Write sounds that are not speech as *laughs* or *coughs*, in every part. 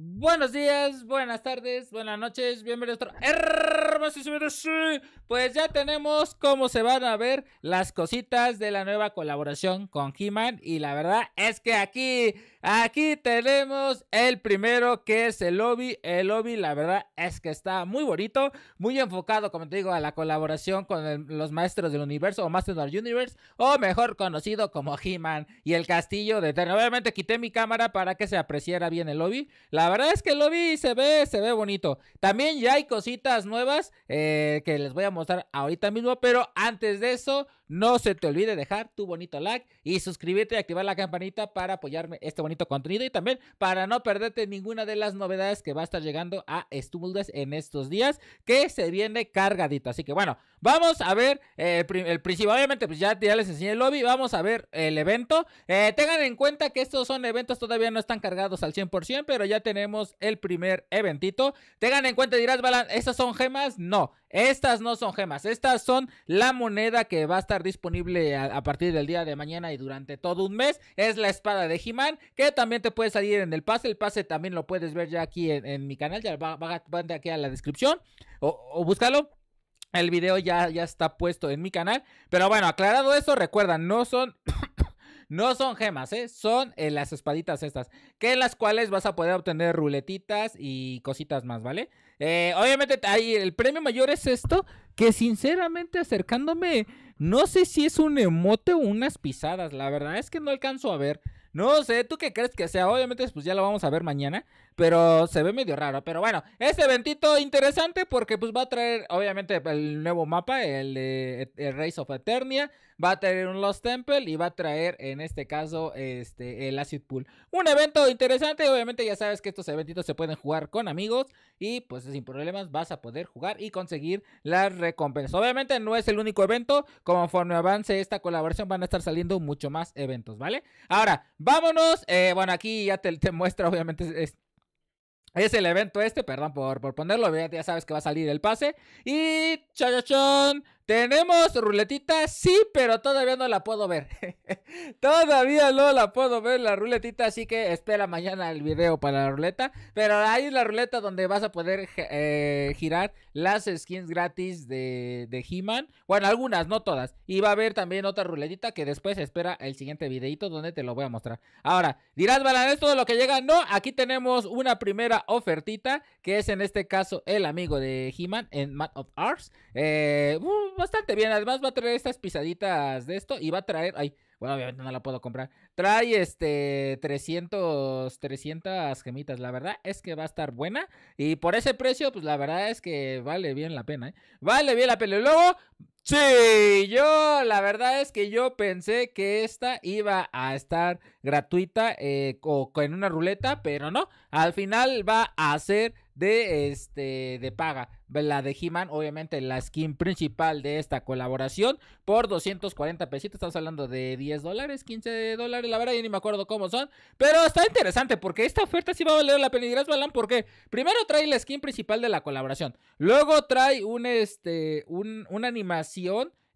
Buenos días, buenas tardes, buenas noches, bienvenidos a pues ya tenemos cómo se van a ver las cositas de la nueva colaboración con He-Man. Y la verdad es que aquí, aquí tenemos el primero que es el lobby. El lobby, la verdad es que está muy bonito, muy enfocado, como te digo, a la colaboración con los maestros del universo o Master of the Universe, o mejor conocido como He-Man y el castillo de Eterno. Obviamente quité mi cámara para que se apreciara bien el lobby. La verdad es que el lobby se ve, se ve bonito. También ya hay cositas nuevas eh, que les voy a mostrar ahorita mismo. Pero antes de eso, no se te olvide dejar tu bonito like y suscribirte y activar la campanita para apoyarme este bonito contenido y también para no perderte ninguna de las novedades que va a estar llegando a Stubuldes en estos días que se viene cargadito. Así que bueno, vamos a ver eh, el principio. Obviamente, pues ya, ya, les enseñé el lobby. Vamos a ver el evento. Eh, tengan en cuenta que estos son eventos todavía no están cargados al 100%, pero ya tenemos el primer eventito. Tengan en cuenta, dirás, Balan, ¿estas son gemas? No. Estas no son gemas, estas son la moneda que va a estar disponible a, partir del día de mañana y durante todo un mes. Es la espada de he que también te puede salir en el pase. El pase también lo puedes ver ya aquí en, mi canal, ya va, va, aquí a la descripción o, búscalo. El video ya, ya está puesto en mi canal. Pero bueno, aclarado eso, recuerda, no son *coughs* No son gemas, ¿eh? Son eh, las espaditas estas, que en las cuales vas a poder obtener ruletitas y cositas más, ¿vale? Eh, obviamente, ahí el premio mayor es esto, que sinceramente acercándome, no sé si es un emote o unas pisadas, la verdad es que no alcanzo a ver. No sé, ¿tú qué crees que sea? Obviamente, pues ya lo vamos a ver mañana, pero se ve medio raro. Pero bueno, este eventito interesante porque pues va a traer, obviamente, el nuevo mapa, e-, el, Race of Eternia, va a traer un Lost Temple y va a traer, en este caso, este, el Acid Pool. Un evento interesante, obviamente ya sabes que estos eventitos se pueden jugar con amigos y pues sin problemas vas a poder jugar y conseguir las recompensas. Obviamente no es el único evento, conforme avance esta colaboración van a estar saliendo mucho más eventos, ¿vale? Ahora, Vámonos. Eh, bueno, aquí ya te, te muestra, obviamente, es, el evento este. Perdón por, por ponerlo. Ya, ya, sabes que va a salir el pase. Y chao. Tenemos ruletita, sí, pero todavía no la puedo ver. *laughs* todavía no la puedo ver la ruletita, así que espera mañana el video para la ruleta. Pero ahí es la ruleta donde vas a poder eh, girar las skins gratis de, He-Man. Bueno, algunas, no todas. Y va a haber también otra ruletita que después espera el siguiente videito donde te lo voy a mostrar. Ahora, dirás, Balan, ¿es todo lo que llega? No, aquí tenemos una primera ofertita, que es en este caso el amigo de He-Man en Mad of Arts. Eh, uh, bastante bien. Además va a traer estas pisaditas de esto y va a traer... Ay, bueno, obviamente no la puedo comprar. Trae este 300, 300 gemitas. La verdad es que va a estar buena. Y por ese precio, pues la verdad es que vale bien la pena. ¿eh? Vale bien la pena. Y luego Sí, yo la verdad es que yo pensé que esta iba a estar gratuita eh, o con una ruleta, pero no, al final va a ser de este de paga. La de He-Man, obviamente la skin principal de esta colaboración por 240 pesitos, estamos hablando de 10 dólares, 15 dólares, la verdad yo ni me acuerdo cómo son, pero está interesante porque esta oferta sí va a valer la pena y dirás, Balan, porque primero trae la skin principal de la colaboración, luego trae un este una animación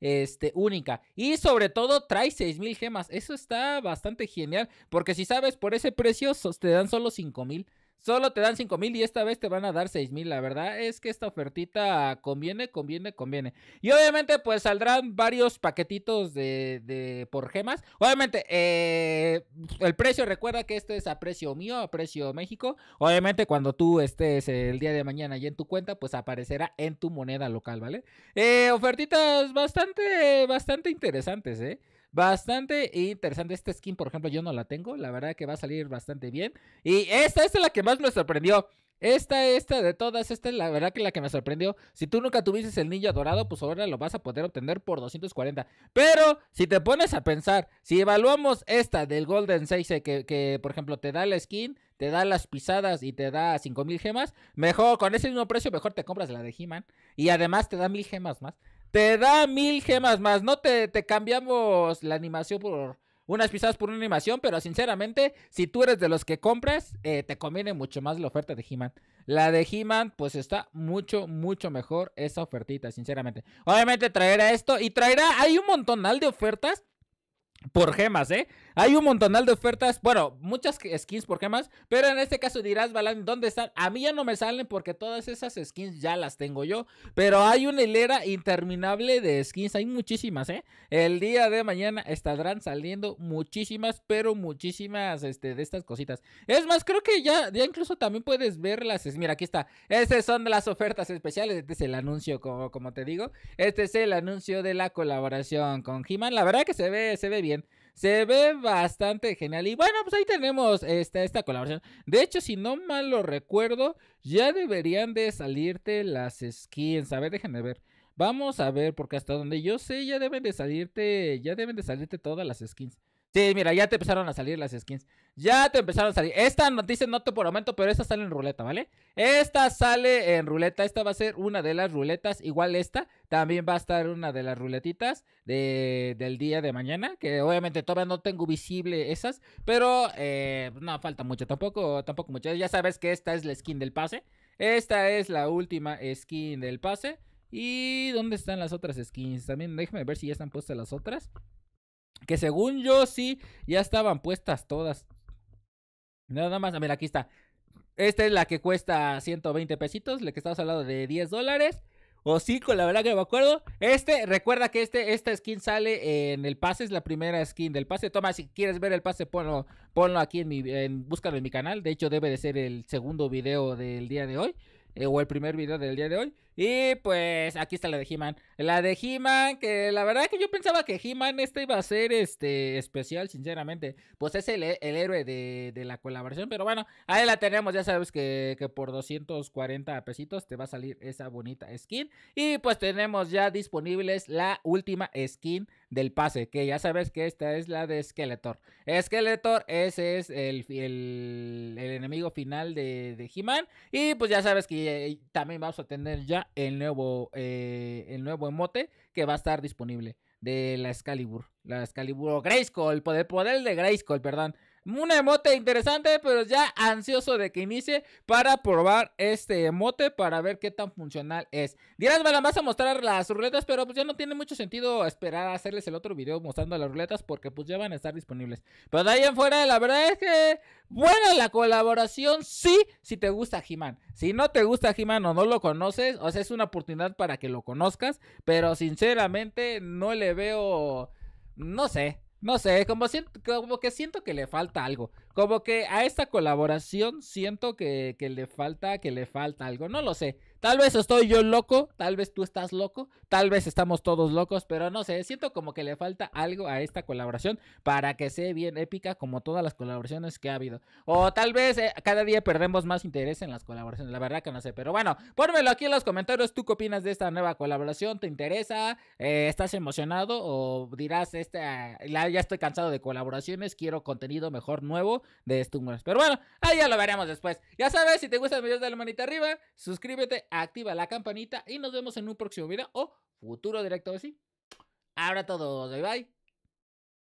este, única. Y sobre todo trae mil gemas. Eso está bastante genial. Porque si sabes, por ese precio te dan solo mil Solo te dan 5 mil y esta vez te van a dar 6 mil. La verdad es que esta ofertita conviene, conviene, conviene. Y obviamente pues saldrán varios paquetitos de, por gemas. Obviamente eh, el precio, recuerda que este es a precio mío, a precio México. Obviamente cuando tú estés el día de mañana y en tu cuenta pues aparecerá en tu moneda local, ¿vale? Eh, ofertitas bastante, bastante interesantes, ¿eh? Bastante interesante. Esta skin, por ejemplo, yo no la tengo. La verdad que va a salir bastante bien. Y esta, es la que más me sorprendió. Esta, esta de todas, esta es la verdad que la que me sorprendió. Si tú nunca tuvieses el niño dorado, pues ahora lo vas a poder obtener por 240. Pero si te pones a pensar, si evaluamos esta del Golden 6 que, que por ejemplo te da la skin, te da las pisadas y te da 5000 gemas, mejor con ese mismo precio, mejor te compras la de He-Man. Y además te da 1000 gemas más. Te da mil gemas más. No te, cambiamos la animación por unas pisadas por una animación, pero sinceramente, si tú eres de los que compras, eh, te conviene mucho más la oferta de He-Man. La de He-Man, pues está mucho, mucho mejor esa ofertita, sinceramente. Obviamente traerá esto y traerá, hay un montonal de ofertas por gemas, ¿eh? Hay un montonal de ofertas, bueno, muchas skins por qué más pero en este caso dirás, Balan, ¿dónde están? A mí ya no me salen porque todas esas skins ya las tengo yo, pero hay una hilera interminable de skins, hay muchísimas, ¿eh? El día de mañana estarán saliendo muchísimas, pero muchísimas este, de estas cositas. Es más, creo que ya, ya incluso también puedes verlas mira, aquí está, estas son las ofertas especiales, este es el anuncio, como, como te digo, este es el anuncio de la colaboración con He-Man, la verdad que se ve, se ve bien. Se ve bastante genial. Y bueno, pues ahí tenemos esta, esta colaboración. De hecho, si no mal lo recuerdo, ya deberían de salirte las skins. A ver, déjenme ver. Vamos a ver, porque hasta donde yo sé, ya deben de salirte. Ya deben de salirte todas las skins. Sí, mira, ya te empezaron a salir las skins. Ya te empezaron a salir. Esta noticia no te por aumento, pero esta sale en ruleta, ¿vale? Esta sale en ruleta. Esta va a ser una de las ruletas. Igual esta también va a estar una de las ruletitas de, del día de mañana. Que obviamente todavía no tengo visible esas. Pero eh, no falta mucho tampoco. Tampoco mucho. Ya sabes que esta es la skin del pase. Esta es la última skin del pase. ¿Y dónde están las otras skins? También déjame ver si ya están puestas las otras. Que según yo sí, ya estaban puestas todas. Nada más, a ver, aquí está. Esta es la que cuesta 120 pesitos, la que estabas hablando de 10 dólares. O 5, la verdad que no me acuerdo. Este, recuerda que este, esta skin sale en el pase, es la primera skin del pase. Toma, si quieres ver el pase, ponlo, ponlo aquí en mi, en, búscalo en mi canal. De hecho, debe de ser el segundo video del día de hoy. Eh, o el primer video del día de hoy. Y pues aquí está la de He-Man. La de He-Man, que la verdad que yo pensaba que He-Man este iba a ser este especial, sinceramente. Pues es el, héroe de, la colaboración, pero bueno, ahí la tenemos. Ya sabes que, por 240 pesitos te va a salir esa bonita skin. Y pues tenemos ya disponibles la última skin del pase, que ya sabes que esta es la de Skeletor. Skeletor, ese es el, el, enemigo final de, de He-Man. Y pues ya sabes que eh, también vamos a tener ya el nuevo, eh, el nuevo emote que va a estar disponible de la Excalibur. La Excalibur o Grayskull, el poder, poder de Grayskull, perdón. Un emote interesante, pero ya ansioso de que inicie para probar este emote para ver qué tan funcional es. Dirás, me vas a mostrar las ruletas, pero pues ya no tiene mucho sentido esperar a hacerles el otro video mostrando las ruletas porque pues ya van a estar disponibles. Pero de ahí en fuera, la verdad es que buena la colaboración, sí, si te gusta He-Man. Si no te gusta he o no lo conoces, o sea, es una oportunidad para que lo conozcas, pero sinceramente no le veo, no sé, no sé, como, siento, como que siento que le falta algo. Como que a esta colaboración siento que le falta, que le falta algo. No lo sé. Tal vez estoy yo loco, tal vez tú estás loco, tal vez estamos todos locos, pero no sé, siento como que le falta algo a esta colaboración para que sea bien épica como todas las colaboraciones que ha habido. O tal vez eh, cada día perdemos más interés en las colaboraciones, la verdad que no sé, pero bueno, pórmelo aquí en los comentarios, ¿tú qué opinas de esta nueva colaboración? ¿Te interesa? Eh, ¿Estás emocionado? ¿O dirás, este, ya estoy cansado de colaboraciones, quiero contenido mejor nuevo de Stumers? Pero bueno, ahí ya lo veremos después. Ya sabes, si te gustan los videos, dale manita arriba, suscríbete activa la campanita y nos vemos en un próximo video o futuro directo así. Ahora todos, bye bye.